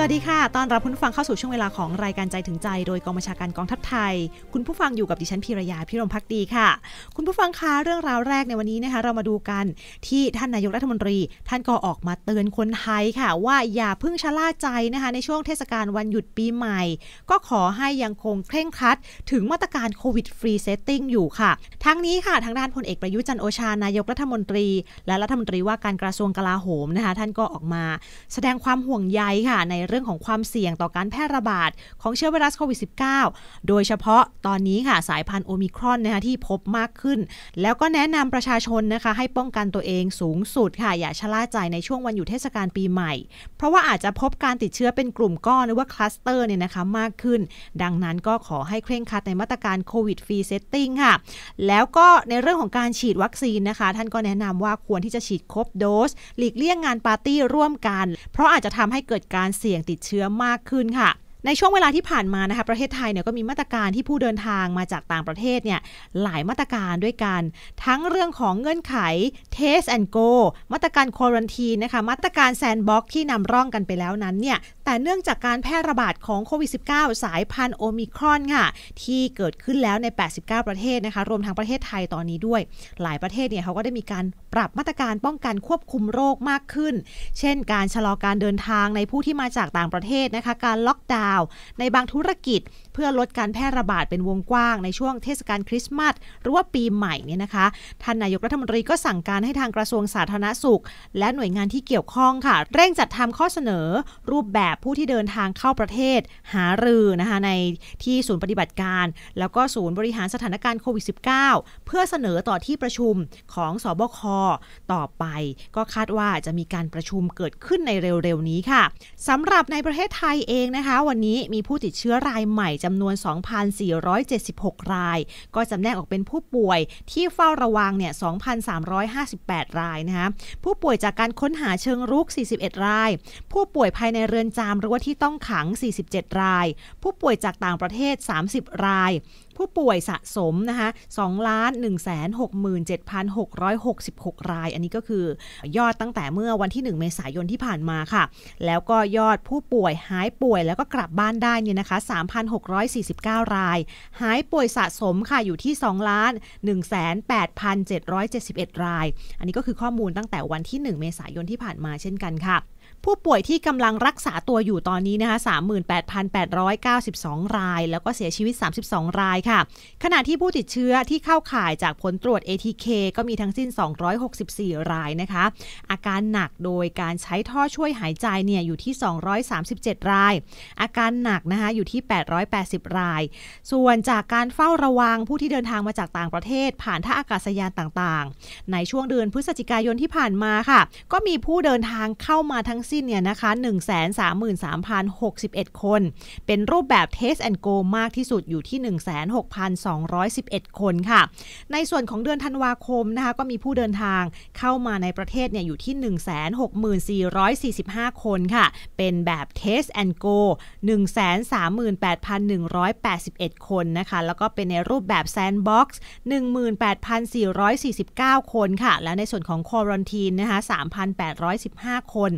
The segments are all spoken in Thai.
สวัสดีค่ะ ตอนรับคุณฟังเข้าสู่ช่วงเวลาของรายการใจถึงใจโดยกองบัญชาการกองทัพไทย คุณผู้ฟังอยู่กับดิฉันพิรยาพิรมพักดีค่ะ คุณผู้ฟังคะเรื่องราวแรกในวันนี้นะคะเรามาดูกันที่ท่านนายกรัฐมนตรี ท่านก็ออกมาเตือนคนไทยค่ะว่าอย่าเพิ่งชะล่าใจนะคะในช่วงเทศกาลวันหยุดปีใหม่ ก็ขอให้ยังคงเคร่งครัดถึงมาตรการโควิดฟรีเซตติ้งอยู่ค่ะ ทั้งนี้ค่ะทางด้านพลเอกประยุจันโอชานายกรัฐมนตรีและรัฐมนตรีว่าการกระทรวงกลาโหมนะคะท่านก็ออกมาแสดงความห่วงใยค่ะในเรื่องของความเสี่ยงต่อการแพร่ระบาด ของเชื้อไวรัสโควิด -19 โดยเฉพาะตอนนี้ค่ะ สายพันธุ์โอมิครอนนะคะที่พบมากขึ้น แล้วก็แนะนำประชาชนนะคะ ให้ป้องกันตัวเองสูงสุดค่ะ อย่าชะล่าใจในช่วงวันหยุดเทศกาลปีใหม่ เพราะว่าอาจจะพบการติดเชื้อเป็นกลุ่มก้อนหรือว่าคลัสเตอร์เนี่ยนะคะมากขึ้น ดังนั้นก็ขอให้เคร่งครัดในมาตรการโควิดฟรีเซตติ้งค่ะ แล้วก็ในเรื่องของการฉีดวัคซีนนะคะท่านก็แนะนำว่าควรที่จะฉีดครบโดสหลีกเลี่ยงงานปาร์ตี้ร่วมกัน เพราะอาจจะทำให้เกิดการเสี่ยงยงติดเชื้อมากขึ้นค่ะในช่วงเวลาที่ผ่านมานะคะประเทศไทยเนี่ยก็มีมาตรการที่ผู้เดินทางมาจากต่างประเทศเนี่ยหลายมาตรการด้วยกันทั้งเรื่องของเงื่อนไข Test and Go มาตรการควอรนทีนะคะมาตรการแซนบ็อกที่นำร่องกันไปแล้วนั้นเนี่ยแต่เนื่องจากการแพร่ระบาดของโควิด -19 สายพันธุ์โอมิครอนค่ะที่เกิดขึ้นแล้วใน 89 ประเทศนะคะรวมทั้งประเทศไทยตอนนี้ด้วย หลายประเทศเนี่ยเขาก็ได้มีการปรับมาตรการป้องกันควบคุมโรคมากขึ้น เช่น การชะลอการเดินทางในผู้ที่มาจากต่างประเทศนะคะการล็อกดาวในบางธุรกิจพื่อลดการแพร่ระบาดเป็นวงกว้างในช่วงเทศกาลคริสต์มาสหรือว่าปีใหม่นี่นะคะท่านนายกรัฐมนตรีก็สั่งการให้ทางกระทรวงสาธารณสุข และหน่วยงานที่เกี่ยวข้องค่ะ เร่งจัดทำข้อเสนอรูปแบบผู้ที่เดินทางเข้าประเทศ หารือนะคะในที่ศูนย์ปฏิบัติการ แล้วก็ศูนย์บริหารสถานการณ์โควิด -19 เพื่อเสนอต่อที่ประชุมของสบค ต่อไป ก็คาดว่าจะมีการประชุมเกิดขึ้นในเร็วๆนี้ค่ะสำหรับในประเทศไทยเองนะคะ วันนี้มีผู้ติดเชื้อรายใหม่จะจำนวน 2,476 ราย ก็จำแนกออกเป็นผู้ป่วยที่เฝ้าระวังเนี่ย 2,358 รายนะคะผู้ป่วยจากการค้นหาเชิงรุก 41 ราย ผู้ป่วยภายในเรือนจำหรือว่าที่ต้องขัง 47 ราย ผู้ป่วยจากต่างประเทศ 30 รายผู้ป่วยสะสมนะคะ2ล้าน1 6 7 6 6 6 ราย อันนี้ก็คือยอดตั้งแต่เมื่อวันที่ 1 เมษายนที่ผ่านมาค่ะ แล้วก็ยอดผู้ป่วยหายป่วยแล้วก็กลับบ้านได้เนี่ยนะคะ 3,649 ราย หายป่วยสะสมค่ะ อยู่ที่2ล้าน1 8 7 7 1 ราย อันนี้ก็คือข้อมูลตั้งแต่วันที่ 1 เมษายนที่ผ่านมาเช่นกันค่ะผู้ป่วยที่กำลังรักษาตัวอยู่ตอนนี้นะคะ38,892 ราย แล้วก็เสียชีวิต 32 รายค่ะ ขณะที่ผู้ติดเชื้อที่เข้าข่ายจากผลตรวจ ATK ก็มีทั้งสิ้น 264 รายนะคะ อาการหนักโดยการใช้ท่อช่วยหายใจเนี่ยอยู่ที่ 237 ราย อาการหนักนะคะอยู่ที่ 880 ราย ส่วนจากการเฝ้าระวังผู้ที่เดินทางมาจากต่างประเทศผ่านท่าอากาศยานต่างๆ ในช่วงเดือนพฤศจิกายนที่ผ่านมาค่ะ ก็มีผู้เดินทางเข้ามาทั้งงสิ้นเนี่ยนะคะ133,061 คน เป็นรูปแบบ Test and Go มากที่สุดอยู่ที่ 16,211คนค่ะ ในส่วนของเดือนธันวาคมนะคะก็มีผู้เดินทางเข้ามาในประเทศเนี่ยอยู่ที่ 164,45 คนค่ะ เป็นแบบ Test and Go 138,181 คนนะคะ แล้วก็เป็นในรูปแบบ Sandbox 18,449 คนค่ะ แล้วในส่วนของ Quarantine นะคะ3,815 คน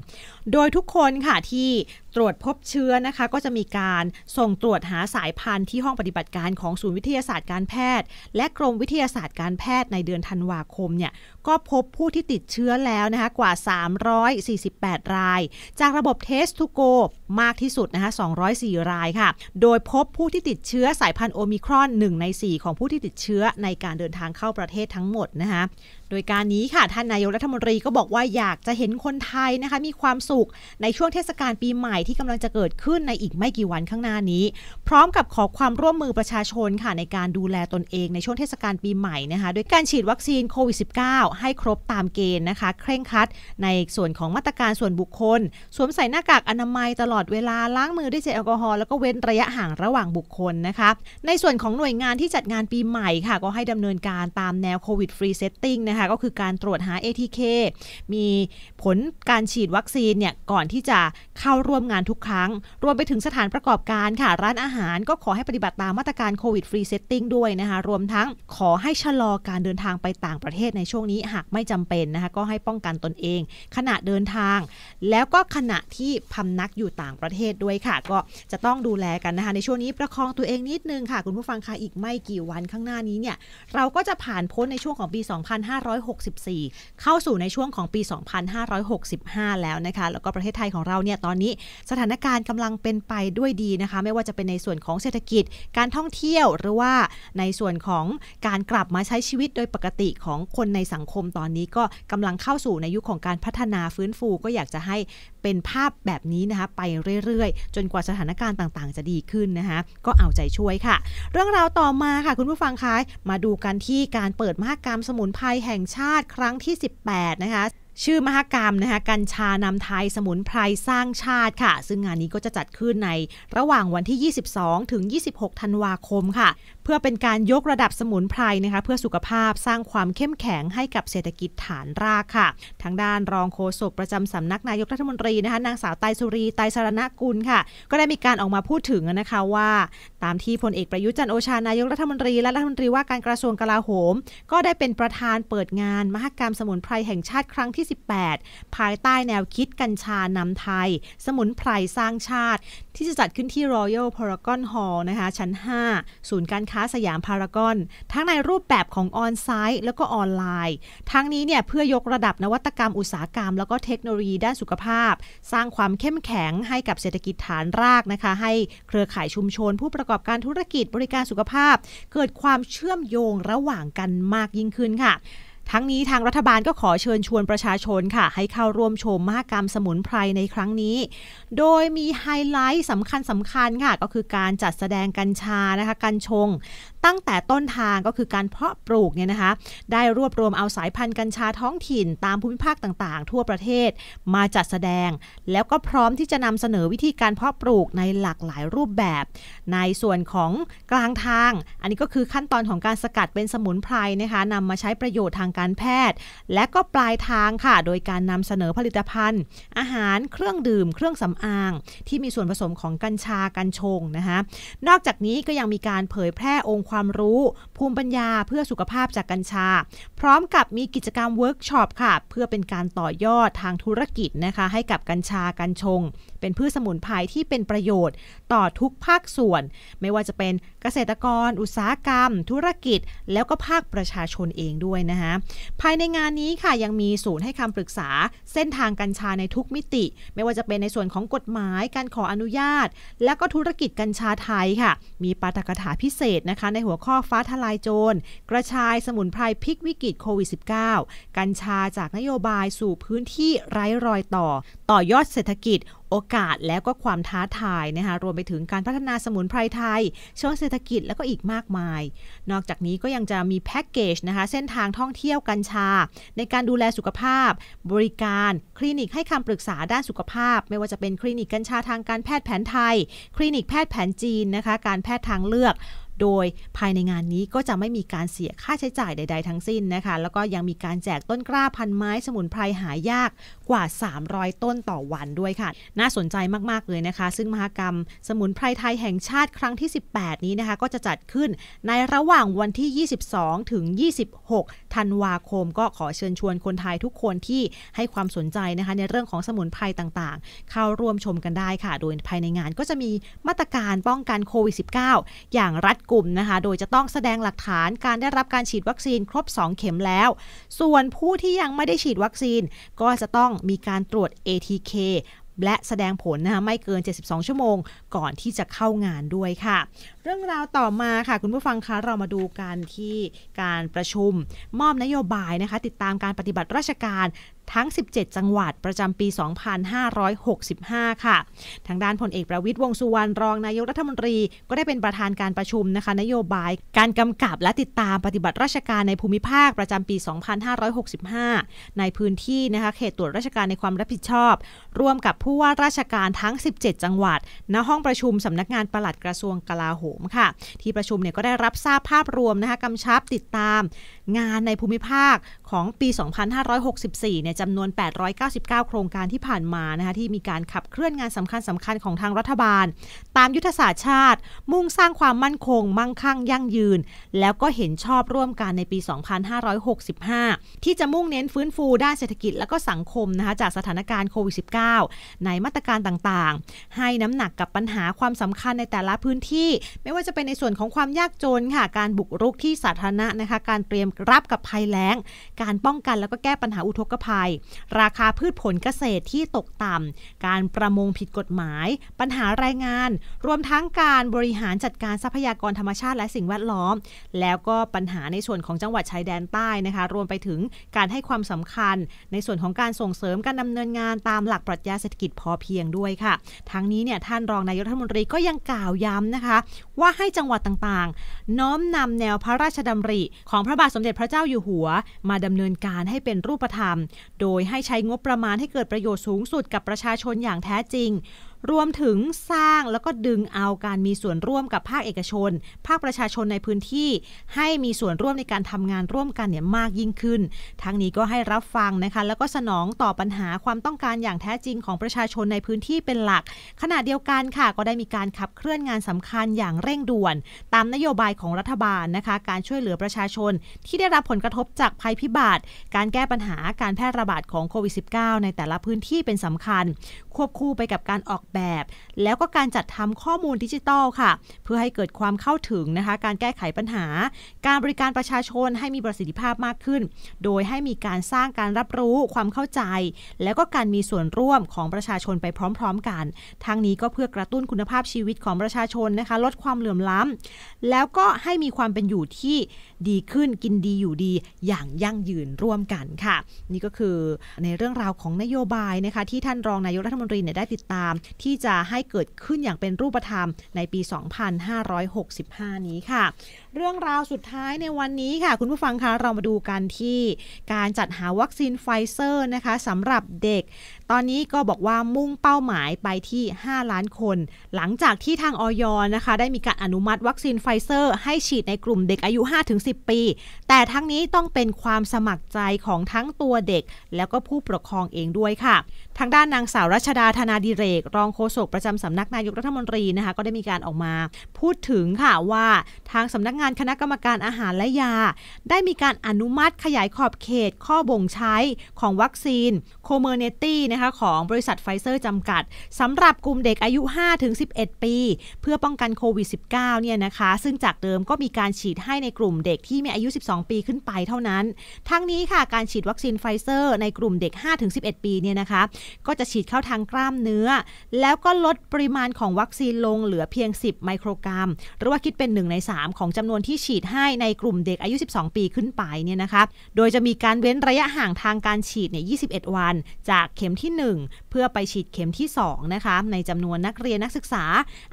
โดยทุกคนค่ะที่ตรวจพบเชื้อนะคะ ก็จะมีการส่งตรวจหาสายพันธุ์ที่ห้องปฏิบัติการของศูนย์วิทยาศาสตร์การแพทย์ และกรมวิทยาศาสตร์การแพทย์ในเดือนธันวาคมเนี่ย ก็พบผู้ที่ติดเชื้อแล้วนะคะกว่า 348 ราย จากระบบเทสทูโกมากที่สุดนะคะ 204 รายค่ะ โดยพบผู้ที่ติดเชื้อสายพันธุ์โอมิครอน 1 ใน 4 ของผู้ที่ติดเชื้อในการเดินทางเข้าประเทศทั้งหมดนะคะโดยการนี้ค่ะ ท่านนายกรัฐมนตรีก็บอกว่าอยากจะเห็นคนไทยนะคะ มีความสุขในช่วงเทศกาลปีใหม่ที่กำลังจะเกิดขึ้นในอีกไม่กี่วันข้างหน้านี้ พร้อมกับขอความร่วมมือประชาชนค่ะในการดูแลตนเองในช่วงเทศกาลปีใหม่นะคะด้วยการฉีดวัคซีนโควิด -19 ให้ครบตามเกณฑ์นะคะ เคร่งคัดในส่วนของมาตรการส่วนบุคคล สวมใส่หน้ากากอนามัยตลอดอดเวลาล้างมือด้วยเจลแอลกอฮอล์แล้วก็เว้นระยะห่างระหว่างบุคคลนะคะ ในส่วนของหน่วยงานที่จัดงานปีใหม่ค่ะ ก็ให้ดำเนินการตามแนวโควิดฟรีเซตติ้งนะคะ ก็คือการตรวจหา ATK มีผลการฉีดวัคซีนเนี่ย ก่อนที่จะเข้าร่วมงานทุกครั้ง รวมไปถึงสถานประกอบการค่ะ ร้านอาหารก็ขอให้ปฏิบัติตามมาตรการโควิดฟรีเซตติ้งด้วยนะคะรวมทั้งขอให้ชะลอการเดินทางไปต่างประเทศในช่วงนี้หากไม่จำเป็นนะคะก็ให้ป้องกันตนเอง ขณะเดินทาง แล้วก็ขณะที่พำนักอยู่ต่างางประเทศด้วยค่ะก็จะต้องดูแลกันนะคะในช่วงนี้ประคองตัวเองนิดนึงค่ะคุณผู้ฟังคะอีกไม่กี่วันข้างหน้านี้เนี่ยเราก็จะผ่านพ้นในช่วงของปี 2564 เข้าสู่ในช่วงของปี 2565 แล้วนะคะแล้วก็ประเทศไทยของเราเนี่ยตอนนี้สถานการณ์กำลังเป็นไปด้วยดีนะคะ ไม่ว่าจะเป็นในส่วนของเศรษฐกิจการท่องเที่ยวหรือว่าในส่วนของการกลับมาใช้ชีวิตโดยปกติของคนในสังคมตอนนี้ ก็กำลังเข้าสู่ในยุคขของการพัฒนาฟื้นฟูก็อยากจะให้เป็นภาพแบบนี้นะคะไปเรื่อยๆ จนกว่าสถานการณ์ต่าง ๆ จะดีขึ้นนะคะ ก็เอาใจช่วยค่ะ เรื่องราวต่อมาค่ะ คุณผู้ฟังคะมาดูกันที่การเปิดมหกรรมสมุนไพรแห่งชาติครั้งที่ 18 นะคะ ชื่อมหกรรม นะคะ กัญชานำไทยสมุนไพรสร้างชาติค่ะ ซึ่งงานนี้ก็จะจัดขึ้นในระหว่างวันที่ 22 ถึง 26ธันวาคมค่ะพื่อเป็นการยกระดับสมุนไพรนะคะเพื่อสุขภาพสร้างความเข้มแข็งให้กับเศรษฐกิจฐานรากค่ะ ทางด้านรองโฆษกประจำสำนักนายกรัฐมนตรีนะคะนางสาวไตสุรีไตสารณกุลค่ะ ก็ได้มีการออกมาพูดถึงนะคะว่าตามที่พลเอกประยุจันโอชานายกรัฐมนตรีและรัฐมนตรีว่าการกระทรวงกลาโหม ก็ได้เป็นประธานเปิดงานมหกรรมสมุนไพรแห่งชาติครั้งที่18 ภายใต้แนวคิดกัญชานำไทย สมุนไพรสร้างชาติ ที่จะจัดขึ้นที่ Royal Paragon Hall นะคะชั้น 5 ศูนย์การค้าาสยามพารากอนทั้งในรูปแบบของออนไซต์แล้วก็ออนไลน์ ทั้งนี้เนี่ยเพื่อยกระดับนวัตกรรมอุตสาหกรรมแล้วก็เทคโนโลยีด้านสุขภาพ สร้างความเข้มแข็งให้กับเศรษฐกิจฐานรากนะคะ ให้เครือข่ายชุมชนผู้ประกอบการธุรกิจบริการสุขภาพ เกิดความเชื่อมโยงระหว่างกันมากยิ่งขึ้นค่ะทั้งนี้ทางรัฐบาลก็ขอเชิญชวนประชาชนค่ะ ให้เข้าร่วมชมมหกรรมสมุนไพรในครั้งนี้ โดยมีไฮไลท์สำคัญสำคัญค่ะ ก็คือการจัดแสดงกัญชานะคะ กัญชงตั้งแต่ต้นทางก็คือการเพาะปลูกเนี่ยนะคะได้รวบรวมเอาสายพันธุ์กัญชาท้องถิ่น ตามภูมิภาคต่างๆ ทั่วประเทศมาจัดแสดง แล้วก็พร้อมที่จะนำเสนอวิธีการเพาะปลูกในหลากหลายรูปแบบ ในส่วนของกลางทางอันนี้ก็คือขั้นตอนของการสกัดเป็นสมุนไพรนะคะนำมาใช้ประโยชน์ทางการแพทย์ และก็ปลายทางค่ะโดยการนำเสนอผลิตภัณฑ์ อาหารเครื่องดื่ม เครื่องสำอางที่มีส่วนผสมของกัญชากัญชงนะคะนอกจากนี้ก็ยังมีการเผยแพร่องค์ความรู้ ภูมิปัญญาเพื่อสุขภาพจากกัญชา พร้อมกับมีกิจกรรมเวิร์กช็อปค่ะ เพื่อเป็นการต่อยอดทางธุรกิจนะคะ ให้กับกัญชากัญชง เป็นพืชสมุนไพรที่เป็นประโยชน์ ต่อทุกภาคส่วน ไม่ว่าจะเป็นเกษตรกร อุตสาหกรรม ธุรกิจ แล้วก็ภาคประชาชนเองด้วยนะคะภายในงานนี้ค่ะยังมีศูนย์ให้คำปรึกษาเส้นทางกัญชาในทุกมิติ ไม่ว่าจะเป็นในส่วนของกฎหมาย การขออนุญาต และก็ธุรกิจกัญชาไทยค่ะ มีปาฐกถาพิเศษนะคะในหัวข้อฟ้าทลายโจร กระชายสมุนไพรพลิกวิกฤตโควิด -19 กัญชาจากนโยบายสู่พื้นที่ไร้รอยต่อ ต่อยอดเศรษฐกิจ โอกาสแล้วก็ความท้าทายนะคะ รวมไปถึงการพัฒนาสมุนไพรไทยช่วงเศรษฐกิจแล้วก็อีกมากมาย นอกจากนี้ก็ยังจะมีแพ็กเกจนะคะ เส้นทางท่องเที่ยวกัญชา ในการดูแลสุขภาพ บริการ คลินิกให้คำปรึกษาด้านสุขภาพ ไม่ว่าจะเป็นคลินิกกัญชาทางการแพทย์แผนไทย คลินิกแพทย์แผนจีนนะคะ การแพทย์ทางเลือกโดยภายในงานนี้ก็จะไม่มีการเสียค่าใช้จ่ายใด ๆ ทั้งสิ้นนะคะ แล้วก็ยังมีการแจกต้นกล้าพันไม้สมุนไพรหายากกว่า 300 ต้นต่อวันด้วยค่ะ น่าสนใจมากๆเลยนะคะ ซึ่งมหกรรมสมุนไพรไทยแห่งชาติครั้งที่ 18 นี้นะคะก็จะจัดขึ้นในระหว่างวันที่ 22 ถึง 26 ธันวาคมก็ขอเชิญชวนคนไทยทุกคนที่ให้ความสนใจนะคะในเรื่องของสมุนไพรต่างๆ เข้าร่วมชมกันได้ค่ะโดยภายในงานก็จะมีมาตรการป้องกันโควิด -19 อย่างรัดกลุ่มนะคะโดยจะต้องแสดงหลักฐานการได้รับการฉีดวัคซีนครบ 2 เข็มแล้ว ส่วนผู้ที่ยังไม่ได้ฉีดวัคซีน ก็จะต้องมีการตรวจ ATK และแสดงผลนะคะไม่เกิน 72 ชั่วโมงก่อนที่จะเข้างานด้วยค่ะเรื่องราวต่อมาค่ะคุณผู้ฟังคะเรามาดูกันที่การประชุม มอบนโยบายนะคะติดตามการปฏิบัติราชการทั้ง 17 จังหวัด ประจำปี 2565 ค่ะ ทางด้านพลเอกประวิทย์วงสุวรรณรองนายกรัฐมนตรี ก็ได้เป็นประธานการประชุมนะคะนโยบายการกำกับ และติดตามปฏิบัติราชการในภูมิภาคประจำปี 2565 ในพื้นที่นะคะเขตตรวจราชการในความรับผิดชอบร่วมกับผู้ว่าราชการทั้ง 17 จังหวัดณห้องประชุมสำนักงานปลัดกระทรวงกลาโหมหมค่ะที่ประชุมเนี่ยก็ได้รับทราบภาพรวมนะคะ กำชับติดตามงานในภูมิภาคของปี 2564 เนี่ยจำนวน 899 โครงการที่ผ่านมานะคะที่มีการขับเคลื่อนงานสำคัญสำคัญของทางรัฐบาล ตามยุทธศาสตร์ชาติ มุ่งสร้างความมั่นคง มั่งคั่งยั่งยืน แล้วก็เห็นชอบร่วมกันในปี 2565 ที่จะมุ่งเน้นฟื้นฟูด้านเศรษฐกิจและก็สังคมนะคะจากสถานการณ์โควิด -19 ในมาตรการต่างๆ ให้น้ำหนักกับปัญหาความสำคัญในแต่ละพื้นที่ ไม่ว่าจะเป็นในส่วนของความยากจนค่ะการบุกรุกที่สาธารณะนะคะการเตรียมรับกับภัยแล้ง การป้องกันแล้วก็แก้ปัญหาอุทกภัย ราคาพืชผลเกษตรที่ตกต่ำ การประมงผิดกฎหมาย ปัญหาแรงงาน รวมทั้งการบริหารจัดการทรัพยากรธรรมชาติและสิ่งแวดล้อม แล้วก็ปัญหาในส่วนของจังหวัดชายแดนใต้นะคะ รวมไปถึงการให้ความสำคัญ ในส่วนของการส่งเสริมการดำเนินงานตามหลักปรัชญาเศรษฐกิจพอเพียงด้วยค่ะ ทั้งนี้เนี่ยท่านรองนายกรัฐมนตรีก็ยังกล่าวย้ำนะคะ ว่าให้จังหวัดต่างๆ น้อมนำแนวพระราชดำริของพระบาทสมมเด็จพระเจ้าอยู่หัวมาดำเนินการให้เป็นรูปธรรม โดยให้ใช้งบประมาณให้เกิดประโยชน์สูงสุดกับประชาชนอย่างแท้จริงรวมถึงสร้างแล้วก็ดึงเอาการมีส่วนร่วมกับภาคเอกชน ภาคประชาชนในพื้นที่ ให้มีส่วนร่วมในการทำงานร่วมกันเนี่ยมากยิ่งขึ้น ทั้งนี้ก็ให้รับฟังนะคะแล้วก็สนองต่อปัญหาความต้องการอย่างแท้จริงของประชาชนในพื้นที่เป็นหลัก ขณะเดียวกันค่ะก็ได้มีการขับเคลื่อนงานสำคัญอย่างเร่งด่วน ตามนโยบายของรัฐบาลนะคะการช่วยเหลือประชาชน ที่ได้รับผลกระทบจากภัยพิบัติการแก้ปัญหาการแพร่ระบาดของโควิด -19 ในแต่ละพื้นที่เป็นสำคัญ ควบคู่ไปกับการออกแบบแล้วก็การจัดทำข้อมูลดิจิทัลค่ะ เพื่อให้เกิดความเข้าถึงนะคะการแก้ไขปัญหา การบริการประชาชนให้มีประสิทธิภาพมากขึ้น โดยให้มีการสร้างการรับรู้ความเข้าใจ แล้วก็การมีส่วนร่วมของประชาชนไปพร้อมๆกัน ทั้งนี้ก็เพื่อกระตุ้นคุณภาพชีวิตของประชาชนนะคะ ลดความเหลื่อมล้ำ แล้วก็ให้มีความเป็นอยู่ที่ดีขึ้นกินดีอยู่ดีอย่างยั่งยืนร่วมกันค่ะ นี่ก็คือในเรื่องราวของนโยบายนะคะ ที่ท่านรองนายกรัฐมนตรีเนี่ยได้ติดตามที่จะให้เกิดขึ้นอย่างเป็นรูปธรรมในปี 2565 นี้ค่ะ เรื่องราวสุดท้ายในวันนี้ค่ะ คุณผู้ฟังคะ เรามาดูกันที่การจัดหาวัคซีนไฟเซอร์นะคะสำหรับเด็ก ตอนนี้ก็บอกว่ามุ่งเป้าหมายไปที่ 5 ล้านคน หลังจากที่ทางออยนะคะ ได้มีการอนุมัติวัคซีนไฟเซอร์ให้ฉีดในกลุ่มเด็กอายุ 5-10 ปี แต่ทั้งนี้ต้องเป็นความสมัครใจของทั้งตัวเด็ก แล้วก็ผู้ปกครองเองด้วยค่ะ ทางด้านนางสาวรัชดาธนาดิเรกรองโฆษกประจำสำนักนายกรัฐมนตรีนะคะ ก็ได้มีการออกมา พูดถึงค่ะว่าทางสำนักงานคณะกรรมการอาหารและยา ได้มีการอนุมัติขยายขอบเขตข้อบ่งใช้ของวัคซีนโคเมเนตี้นะคะ ของบริษัทไฟเซอร์จำกัดสำหรับกลุ่มเด็กอายุ 5-11 ปีเพื่อป้องกันโควิด -19 เนี่ยนะคะ ซึ่งจากเดิมก็มีการฉีดให้ในกลุ่มเด็กที่มีอายุ 12 ปีขึ้นไปเท่านั้น ทั้งนี้ค่ะการฉีดวัคซีนไฟเซอร์ ในกลุ่มเด็ก 5-11 ปีเนี่ยนะคะก็จะฉีดเข้าทางกล้ามเนื้อแล้วก็ลดปริมาณของวัคซีนลงเหลือเพียง 10 ไมโครกรัม หรือว่าคิดเป็น 1 ใน 3 ของจำนวนที่ฉีดให้ในกลุ่มเด็กอายุ 12 ปีขึ้นไปเนี่ยนะคะ โดยจะมีการเว้นระยะห่างทางการฉีดเนี่ย21 วัน จากเข็มที่ 1 เพื่อไปฉีดเข็มที่2นะคะ ในจำนวนนักเรียนนักศึกษา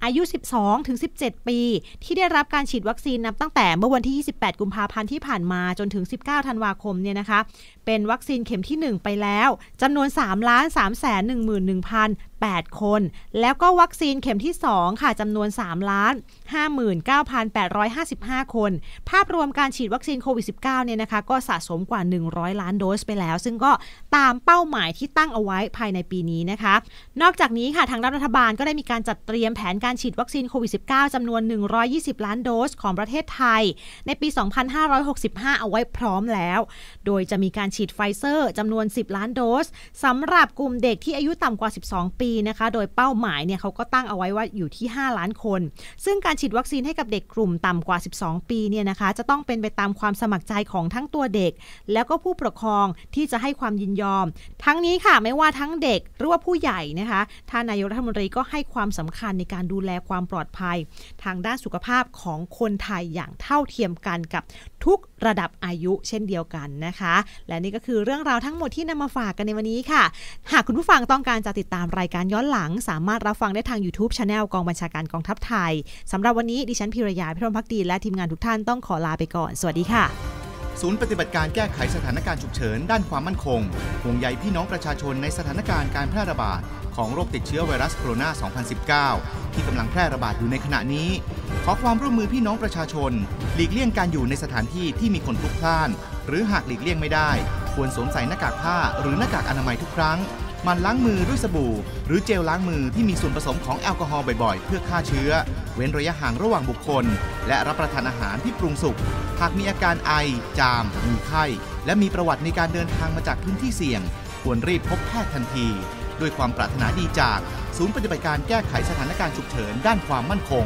อายุ 12 ถึง 17 ปี ที่ได้รับการฉีดวัคซีนนับตั้งแต่เมื่อวันที่ 28กุมภาพันธ์ที่ผ่านมาจนถึง 19ธันวาคมเนี่ยนะคะ เป็นวัคซีนเข็มที่ 1 ไปแล้วจำนวน3ล้าน3 1 1 0 0 0 8คน แล้วก็วัคซีนเข็มที่ 2 ค่ะจำนวน3ล้าน59,855 คน ภาพรวมการฉีดวัคซีนโควิด -19 เนี่ยนะคะ ก็สะสมกว่า 100 ล้านโดสไปแล้ว ซึ่งก็ตามเป้าหมายที่ตั้งเอาไว้ภายในปีนี้นะคะ นอกจากนี้ค่ะทางรัฐบาลก็ได้มีการจัดเตรียมแผนการฉีดวัคซีนโควิด -19 จำนวน 120 ล้านโดสของประเทศไทย ในปี 2565 เอาไว้พร้อมแล้ว โดยจะมีการฉีดไฟเซอร์จำนวน 10 ล้านโดสสำหรับกลุ่มเด็กที่อายุต่ำกว่า 12ปีีนะคะโดยเป้าหมายเนี่ยเขาก็ตั้งเอาไว้ว่าอยู่ที่ 5 ล้านคน ซึ่งการฉีดวัคซีนให้กับเด็กกลุ่มต่ำกว่า 12 ปีเนี่ยนะคะจะต้องเป็นไปตามความสมัครใจของทั้งตัวเด็ก แล้วก็ผู้ปกครองที่จะให้ความยินยอม ทั้งนี้ค่ะไม่ว่าทั้งเด็กหรือว่าผู้ใหญ่นะคะท่านนายกรัฐมนตรีก็ให้ความสำคัญในการดูแลความปลอดภัย ทางด้านสุขภาพของคนไทยอย่างเท่าเทียมกันกับทุกระดับอายุเช่นเดียวกันนะคะ และนี่ก็คือเรื่องราวทั้งหมดที่นำมาฝากกันในวันนี้ค่ะ หากคุณผู้ฟังต้องการจะติดตามรายการการย้อนหลังสามารถรับฟังได้ทาง YouTube c h anel กองบัญชาการกองทัพไทยสำหรับวันนี้ดิฉันพิรยาพิรมพักดี และทีมงานทุกท่าน ต้องขอลาไปก่อน สวัสดีค่ะ ศูนย์ปฏิบัติการแก้ไขสถานการณ์ฉุกเฉิน ด้านความมั่นคง ห่วงใยพี่น้องประชาชนในสถานการณ์การแพร่ระบาด ของโรคติดเชื้อไวรัสโคโรนา2019 ที่กำลังแพร่ระบาดอยู่ในขณะนี้ ขอความร่วมมือพี่น้องประชาชน หลีกเลี่ยงการอยู่ในสถานที่ที่มีคนพลุกพล่าน หรือหากหลีกเลี่ยงไม่ได้ ควรสวมใส่หน้ากากผ้าหรือหน้ากากอนามัยทุกครั้งมันล้างมือด้วยสบู่หรือเจลล้างมือที่มีส่วนผสมของแอลกอฮอล์บ่อยๆ เพื่อฆ่าเชื้อ เว้นระยะห่างระหว่างบุคคล และรับประทานอาหารที่ปรุงสุกหากมีอาการไอ จามมีไข้ และมีประวัติในการเดินทางมาจากพื้นที่เสี่ยง ควรรีบพบแพทย์ทันที ด้วยความปรารถนาดีจาก ศูนย์ปฏิบัติการแก้ไขสถานการณ์ฉุกเฉินด้านความมั่นคง